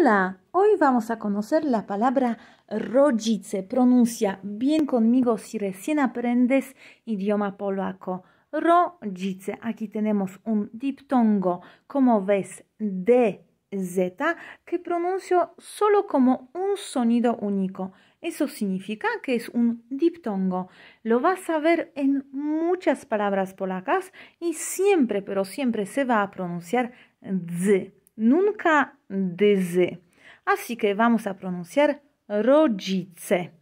Hola, hoy vamos a conocer la palabra ROJICE. Pronuncia bien conmigo si recién aprendes idioma polaco. Rodzice. Aquí tenemos un diptongo, como ves, de Z, que pronuncio solo como un sonido único. Eso significa que es un diptongo. Lo vas a ver en muchas palabras polacas y siempre, pero siempre se va a pronunciar z nunca desee. Así que vamos a pronunciar rodzice.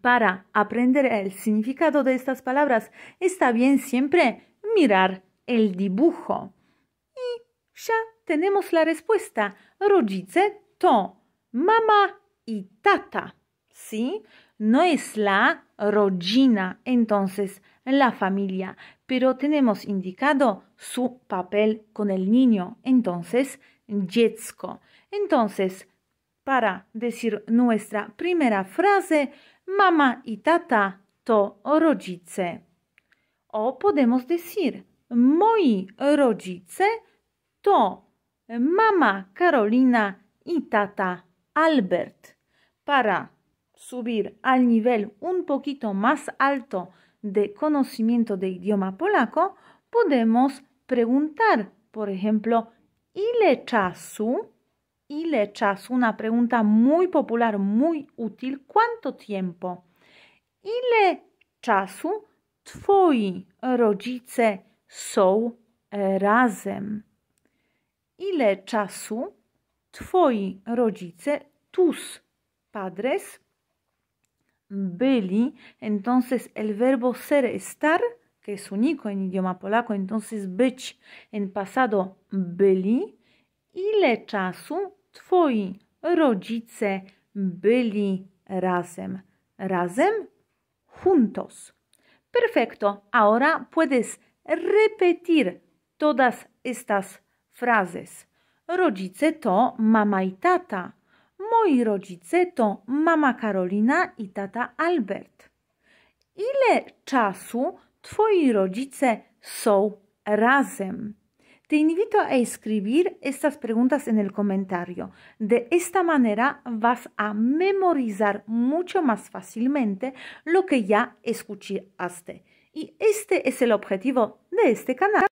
Para aprender el significado de estas palabras, está bien siempre mirar el dibujo. Y ya tenemos la respuesta. Rodzice to mama y tata. ¿Sí? No es la rojina, Entonces, la familia, pero tenemos indicado su papel con el niño, entonces dziecko. Entonces, para decir nuestra primera frase, mamá y tata to rodzice. O podemos decir, moi rodzice to mama Carolina y tata Albert. Para subir al nivel un poquito más alto de conocimiento de idioma polaco, podemos preguntar, por ejemplo, ile czasu? Ile czasu, una pregunta muy popular, muy útil, ¿cuánto tiempo? Ile czasu twoi rodzice są razem? Ile czasu twoi rodzice, tus padres, byli, entonces el verbo ser, estar, que es único en idioma polaco, entonces być en pasado byli, le czasu twoi rodzice byli razem? Razem? Juntos. Perfecto. Ahora puedes repetir todas estas frases. Rodzice to mama i tata moi rodzice son mama Carolina y tata Albert. Ile czasu twoi rodzice są razem? Te invito a escribir estas preguntas en el comentario. De esta manera vas a memorizar mucho más fácilmente lo que ya escuchaste. Y este es el objetivo de este canal.